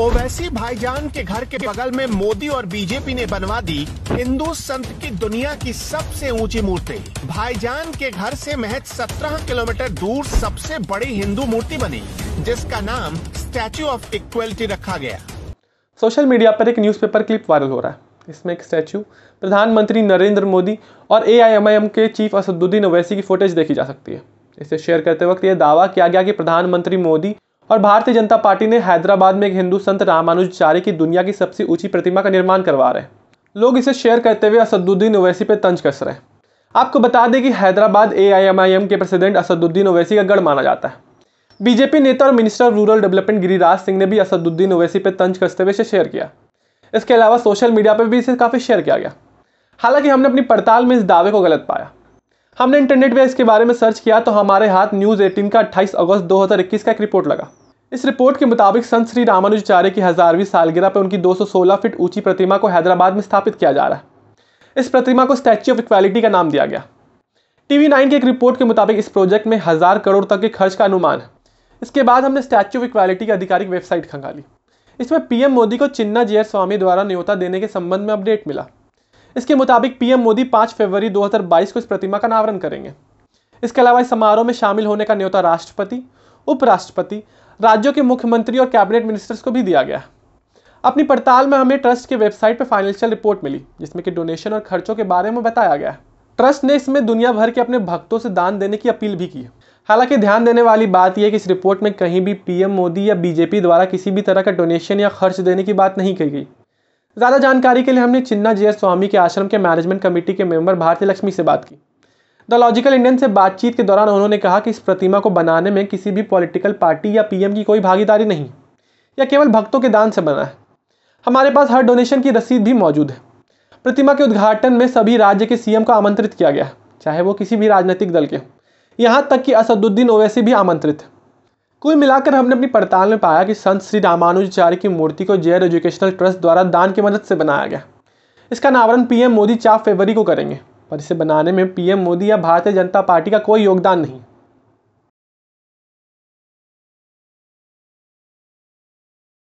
ओवैसी भाईजान के घर के बगल में मोदी और बीजेपी ने बनवा दी हिंदू संत की दुनिया की सबसे ऊंची मूर्ति भाईजान के घर से महज 17 किलोमीटर दूर सबसे बड़ी हिंदू मूर्ति बनी जिसका नाम स्टैचू ऑफ इक्वलिटी रखा गया सोशल मीडिया पर एक न्यूज़पेपर क्लिप वायरल हो रहा है इसमें एक स्टैचू प्रधानमंत्री नरेंद्र मोदी और ए के चीफ असदुद्दीन ओवैसी की फुटेज देखी जा सकती है इसे शेयर करते वक्त यह दावा किया गया कि प्रधानमंत्री मोदी और भारतीय जनता पार्टी ने हैदराबाद में एक हिंदू संत रामानुजाचार्य की दुनिया की सबसे ऊंची प्रतिमा का निर्माण करवा रहे हैं लोग इसे शेयर करते हुए असदुद्दीन ओवैसी पर तंज कस रहे हैं आपको बता दें कि हैदराबाद ए के प्रेसिडेंट असदुद्दीन ओवैसी का गढ़ माना जाता है बीजेपी नेता और minister of rural development Giriraj Singh ने भी असदुद्दीन ओवैसी पर तंज कसते हुए इसे शेयर किया इसके अलावा सोशल मीडिया पर भी इसे काफ़ी शेयर किया गया हालांकि हमने अपनी पड़ताल में इस दावे को गलत पाया हमने इंटरनेट पर इसके बारे में सर्च किया तो हमारे हाथ न्यूज़ एटीन का अट्ठाईस अगस्त 2021 का एक रिपोर्ट लगा इस रिपोर्ट के मुताबिक संत श्री रामानुजाचार्य की हजारवीं सालगिरह पर उनकी 216 फीट ऊंची प्रतिमा को हैदराबाद में स्थापित किया जा रहा है इस प्रतिमा को स्टैच्यू ऑफ इक्वालिटी का नाम दिया गया टीवी नाइन की एक रिपोर्ट के मुताबिक इस प्रोजेक्ट में हजार करोड़ तक के खर्च का अनुमान है इसके बाद हमने स्टैच्यू ऑफ इक्वालिटी की आधिकारिक वेबसाइट खंगाली इसमें पीएम मोदी को चिन्ना जी स्वामी द्वारा न्योता देने के संबंध में अपडेट मिला इसके मुताबिक पीएम मोदी 5 फरवरी 2022 को इस प्रतिमा का अनावरण करेंगे इसके अलावा इस समारोह में शामिल होने का न्योता राष्ट्रपति उपराष्ट्रपति राज्यों के मुख्यमंत्री और कैबिनेट मिनिस्टर्स को भी दिया गया अपनी पड़ताल में हमें ट्रस्ट के वेबसाइट पर फाइनेंशियल रिपोर्ट मिली जिसमें कि डोनेशन और खर्चों के बारे में बताया गया ट्रस्ट ने इसमें दुनिया भर के अपने भक्तों से दान देने की अपील भी की हालांकि ध्यान देने वाली बात यह कि इस रिपोर्ट में कहीं भी पीएम मोदी या बीजेपी द्वारा किसी भी तरह का डोनेशन या खर्च देने की बात नहीं कही गई ज़्यादा जानकारी के लिए हमने चिन्ना जी स्वामी के आश्रम के मैनेजमेंट कमेटी के मेंबर भारती लक्ष्मी से बात की द लॉजिकल इंडियन से बातचीत के दौरान उन्होंने कहा कि इस प्रतिमा को बनाने में किसी भी पॉलिटिकल पार्टी या पीएम की कोई भागीदारी नहीं या केवल भक्तों के दान से बना है हमारे पास हर डोनेशन की रसीद भी मौजूद है प्रतिमा के उद्घाटन में सभी राज्य के सीएम को आमंत्रित किया गया चाहे वो किसी भी राजनीतिक दल के यहाँ तक कि असदुद्दीन ओवैसी भी आमंत्रित है कुल मिलाकर हमने अपनी पड़ताल में पाया कि संत श्री रामानुजाचार्य की मूर्ति को जेयर एजुकेशनल ट्रस्ट द्वारा दान की मदद से बनाया गया इसका अनावरण पीएम मोदी चार फरवरी को करेंगे और इसे बनाने में पीएम मोदी या भारतीय जनता पार्टी का कोई योगदान नहीं